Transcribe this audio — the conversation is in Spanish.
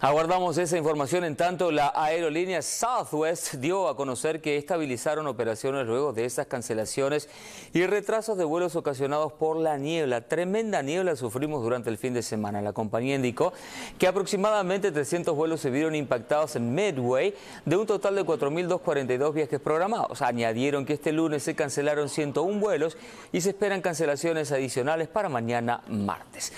Aguardamos esa información. En tanto, la aerolínea Southwest dio a conocer que estabilizaron operaciones luego de esas cancelaciones y retrasos de vuelos ocasionados por la niebla. Tremenda niebla sufrimos durante el fin de semana. La compañía indicó que aproximadamente 300 vuelos se vieron impactados en Medway de un total de 4.242 viajes programados. Añadieron que este lunes se cancelaron 101 vuelos y se esperan cancelaciones adicionales para mañana martes.